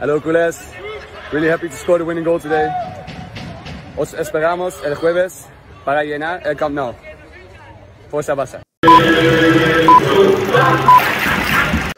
Hello culés, Really happy to score the winning goal today. Os esperamos el jueves para llenar el Camp Nou. Fuerza Barça.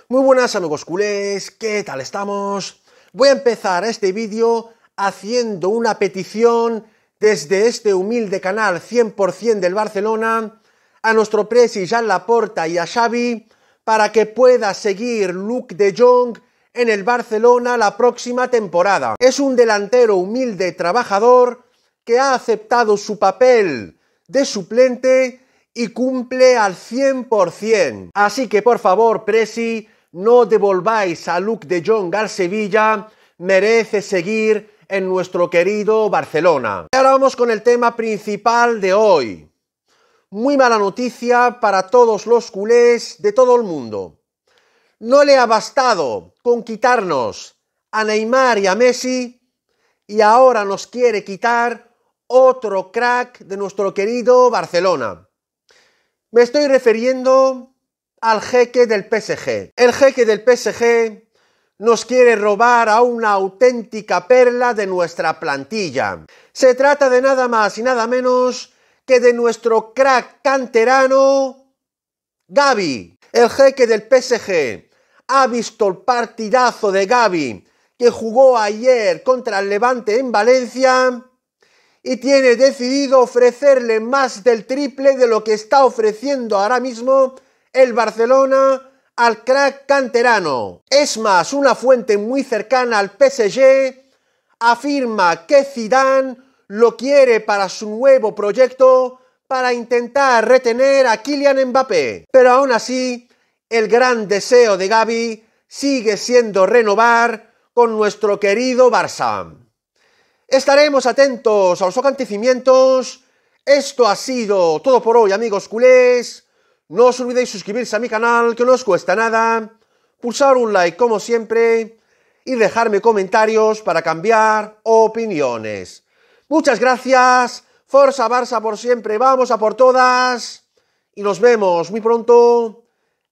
Muy buenas amigos culés, ¿qué tal estamos? Voy a empezar este vídeo haciendo una petición desde este humilde canal 100% del Barcelona a nuestro presi Jean Laporta y a Xavi para que pueda seguir Luke de Jong en el Barcelona la próxima temporada. Es un delantero humilde trabajador que ha aceptado su papel de suplente y cumple al 100%. Así que por favor, Presi, no devolváis a Luke de Jong al Sevilla, merece seguir en nuestro querido Barcelona. Y Ahora vamos con el tema principal de hoy. Muy mala noticia para todos los culés de todo el mundo no le ha bastado con quitarnos a Neymar y a Messi y ahora nos quiere quitar otro crack de nuestro querido Barcelona. Me estoy refiriendo al jeque del PSG. El jeque del PSG nos quiere robar a una auténtica perla de nuestra plantilla. Se trata de nada más y nada menos que de nuestro crack canterano Gaby, el jeque del PSG, ha visto el partidazo de Gaby que jugó ayer contra el Levante en Valencia y tiene decidido ofrecerle más del triple de lo que está ofreciendo ahora mismo el Barcelona al crack canterano. Es más, una fuente muy cercana al PSG afirma que Zidane lo quiere para su nuevo proyecto para intentar retener a Kylian Mbappé. Pero aún así, el gran deseo de Gaby sigue siendo renovar con nuestro querido Barça. Estaremos atentos a los acontecimientos. Esto ha sido todo por hoy, amigos culés. No os olvidéis suscribirse a mi canal, que no os cuesta nada. Pulsar un like, como siempre. Y dejarme comentarios para cambiar opiniones. Muchas gracias. Forza Barça por siempre. Vamos a por todas. Y nos vemos muy pronto